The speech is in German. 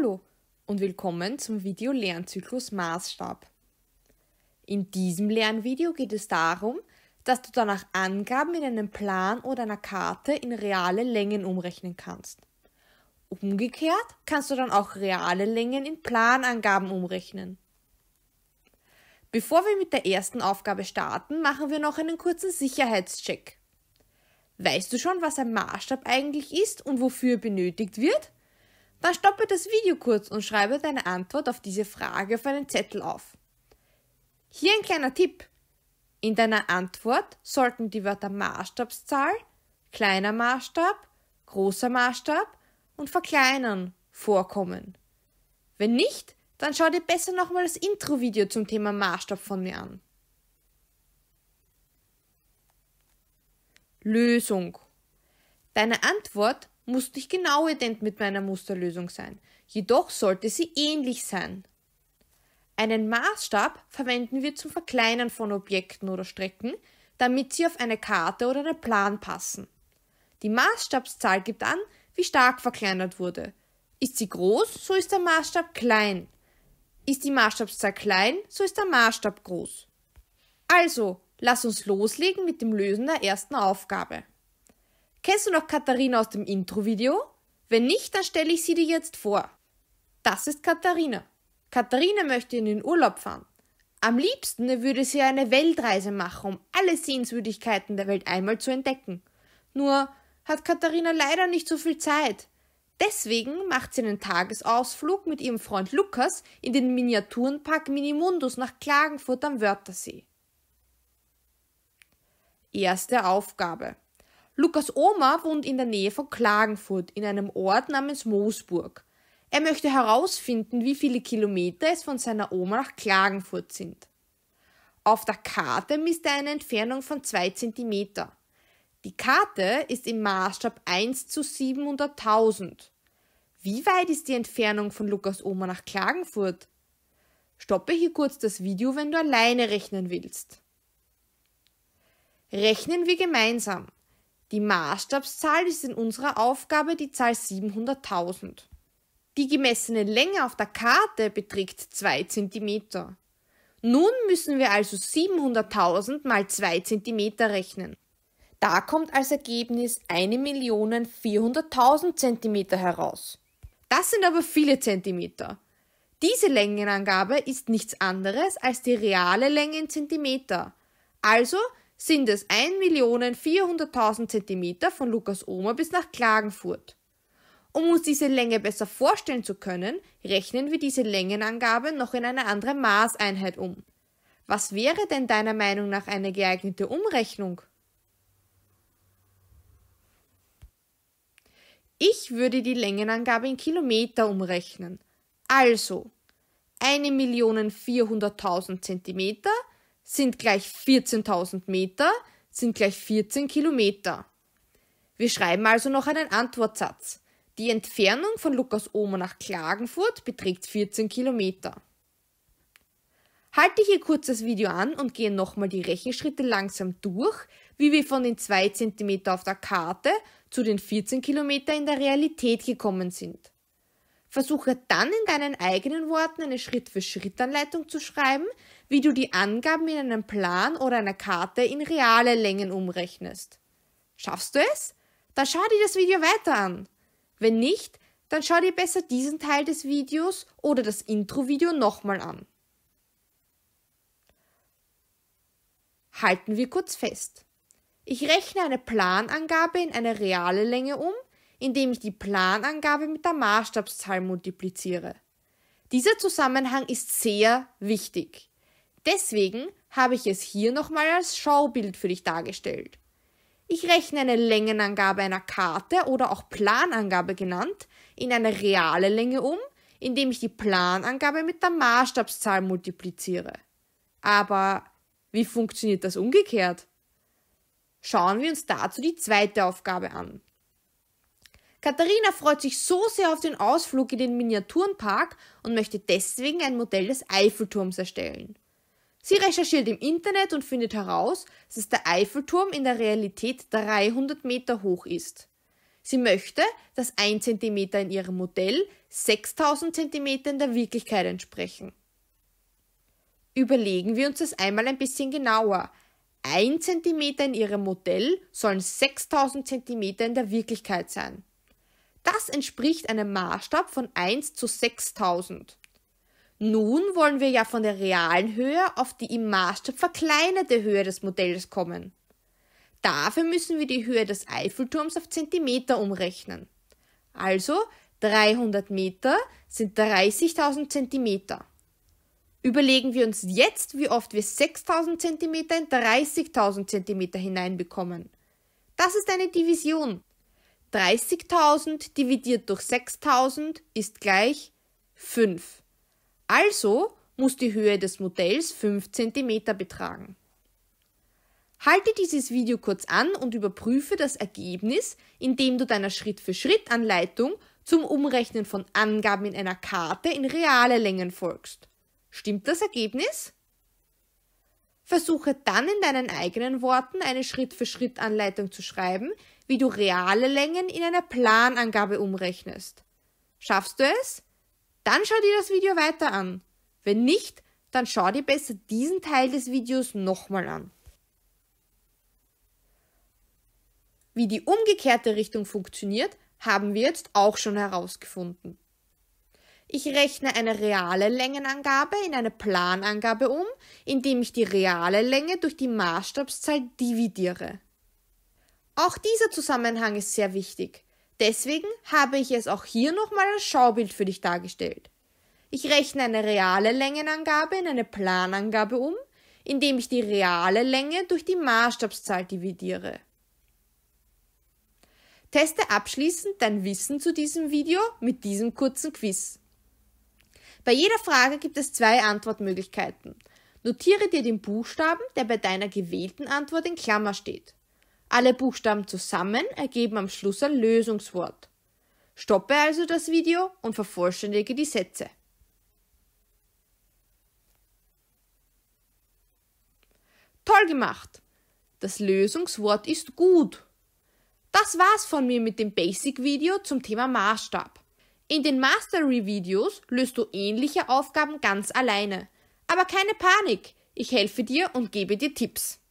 Hallo und willkommen zum Video Lernzyklus Maßstab. In diesem Lernvideo geht es darum, dass du danach Angaben in einem Plan oder einer Karte in reale Längen umrechnen kannst. Umgekehrt kannst du dann auch reale Längen in Planangaben umrechnen. Bevor wir mit der ersten Aufgabe starten, machen wir noch einen kurzen Sicherheitscheck. Weißt du schon, was ein Maßstab eigentlich ist und wofür er benötigt wird? Dann stoppe das Video kurz und schreibe deine Antwort auf diese Frage auf einen Zettel auf. Hier ein kleiner Tipp. In deiner Antwort sollten die Wörter Maßstabszahl, kleiner Maßstab, großer Maßstab und verkleinern vorkommen. Wenn nicht, dann schau dir besser nochmal das Intro-Video zum Thema Maßstab von mir an. Lösung. Deine Antwort muss nicht genau ident mit meiner Musterlösung sein, jedoch sollte sie ähnlich sein. Einen Maßstab verwenden wir zum Verkleinern von Objekten oder Strecken, damit sie auf eine Karte oder einen Plan passen. Die Maßstabszahl gibt an, wie stark verkleinert wurde. Ist sie groß, so ist der Maßstab klein. Ist die Maßstabszahl klein, so ist der Maßstab groß. Also, lass uns loslegen mit dem Lösen der ersten Aufgabe. Kennst du noch Katharina aus dem Intro-Video? Wenn nicht, dann stelle ich sie dir jetzt vor. Das ist Katharina. Katharina möchte in den Urlaub fahren. Am liebsten würde sie eine Weltreise machen, um alle Sehenswürdigkeiten der Welt einmal zu entdecken. Nur hat Katharina leider nicht so viel Zeit. Deswegen macht sie einen Tagesausflug mit ihrem Freund Lukas in den Miniaturenpark Minimundus nach Klagenfurt am Wörthersee. Erste Aufgabe. Lukas Oma wohnt in der Nähe von Klagenfurt in einem Ort namens Moosburg. Er möchte herausfinden, wie viele Kilometer es von seiner Oma nach Klagenfurt sind. Auf der Karte misst er eine Entfernung von 2 cm. Die Karte ist im Maßstab 1 zu 700.000. Wie weit ist die Entfernung von Lukas Oma nach Klagenfurt? Stoppe hier kurz das Video, wenn du alleine rechnen willst. Rechnen wir gemeinsam. Die Maßstabszahl ist in unserer Aufgabe die Zahl 700.000. Die gemessene Länge auf der Karte beträgt 2 cm. Nun müssen wir also 700.000 mal 2 cm rechnen. Da kommt als Ergebnis 1.400.000 cm heraus. Das sind aber viele Zentimeter. Diese Längenangabe ist nichts anderes als die reale Länge in Zentimeter. Also sind es 1.400.000 Zentimeter von Lukas Oma bis nach Klagenfurt. Um uns diese Länge besser vorstellen zu können, rechnen wir diese Längenangabe noch in eine andere Maßeinheit um. Was wäre denn deiner Meinung nach eine geeignete Umrechnung? Ich würde die Längenangabe in Kilometer umrechnen. Also 1.400.000 Zentimeter sind gleich 14.000 Meter, sind gleich 14 Kilometer. Wir schreiben also noch einen Antwortsatz. Die Entfernung von Lukas Oma nach Klagenfurt beträgt 14 Kilometer. Halte hier kurz das Video an und gehe nochmal die Rechenschritte langsam durch, wie wir von den 2 cm auf der Karte zu den 14 Kilometer in der Realität gekommen sind. Versuche dann in deinen eigenen Worten eine Schritt-für-Schritt-Anleitung zu schreiben, wie du die Angaben in einem Plan oder einer Karte in reale Längen umrechnest. Schaffst du es? Dann schau dir das Video weiter an. Wenn nicht, dann schau dir besser diesen Teil des Videos oder das Intro-Video nochmal an. Halten wir kurz fest. Ich rechne eine Planangabe in eine reale Länge um indem ich die Planangabe mit der Maßstabszahl multipliziere. Dieser Zusammenhang ist sehr wichtig. Deswegen habe ich es hier nochmal als Schaubild für dich dargestellt. Ich rechne eine Längenangabe einer Karte oder auch Planangabe genannt in eine reale Länge um, indem ich die Planangabe mit der Maßstabszahl multipliziere. Aber wie funktioniert das umgekehrt? Schauen wir uns dazu die zweite Aufgabe an. Katharina freut sich so sehr auf den Ausflug in den Miniaturenpark und möchte deswegen ein Modell des Eiffelturms erstellen. Sie recherchiert im Internet und findet heraus, dass der Eiffelturm in der Realität 300 Meter hoch ist. Sie möchte, dass 1 cm in ihrem Modell 6000 cm in der Wirklichkeit entsprechen. Überlegen wir uns das einmal ein bisschen genauer. 1 cm in ihrem Modell sollen 6000 cm in der Wirklichkeit sein. Das entspricht einem Maßstab von 1 zu 6000. Nun wollen wir ja von der realen Höhe auf die im Maßstab verkleinerte Höhe des Modells kommen. Dafür müssen wir die Höhe des Eiffelturms auf Zentimeter umrechnen. Also 300 Meter sind 30.000 Zentimeter. Überlegen wir uns jetzt, wie oft wir 6.000 Zentimeter in 30.000 Zentimeter hineinbekommen. Das ist eine Division. 30.000 dividiert durch 6.000 ist gleich 5. Also muss die Höhe des Modells 5 cm betragen. Halte dieses Video kurz an und überprüfe das Ergebnis, indem du deiner Schritt-für-Schritt-Anleitung zum Umrechnen von Angaben in einer Karte in reale Längen folgst. Stimmt das Ergebnis? Versuche dann in deinen eigenen Worten eine Schritt-für-Schritt-Anleitung zu schreiben, wie du reale Längen in einer Planangabe umrechnest. Schaffst du es? Dann schau dir das Video weiter an. Wenn nicht, dann schau dir besser diesen Teil des Videos nochmal an. Wie die umgekehrte Richtung funktioniert, haben wir jetzt auch schon herausgefunden. Ich rechne eine reale Längenangabe in eine Planangabe um, indem ich die reale Länge durch die Maßstabszahl dividiere. Auch dieser Zusammenhang ist sehr wichtig. Deswegen habe ich es auch hier nochmal als Schaubild für dich dargestellt. Ich rechne eine reale Längenangabe in eine Planangabe um, indem ich die reale Länge durch die Maßstabszahl dividiere. Teste abschließend dein Wissen zu diesem Video mit diesem kurzen Quiz. Bei jeder Frage gibt es zwei Antwortmöglichkeiten. Notiere dir den Buchstaben, der bei deiner gewählten Antwort in Klammer steht. Alle Buchstaben zusammen ergeben am Schluss ein Lösungswort. Stoppe also das Video und vervollständige die Sätze. Toll gemacht! Das Lösungswort ist gut. Das war's von mir mit dem Basic-Video zum Thema Maßstab. In den Mastery-Videos löst du ähnliche Aufgaben ganz alleine. Aber keine Panik, ich helfe dir und gebe dir Tipps.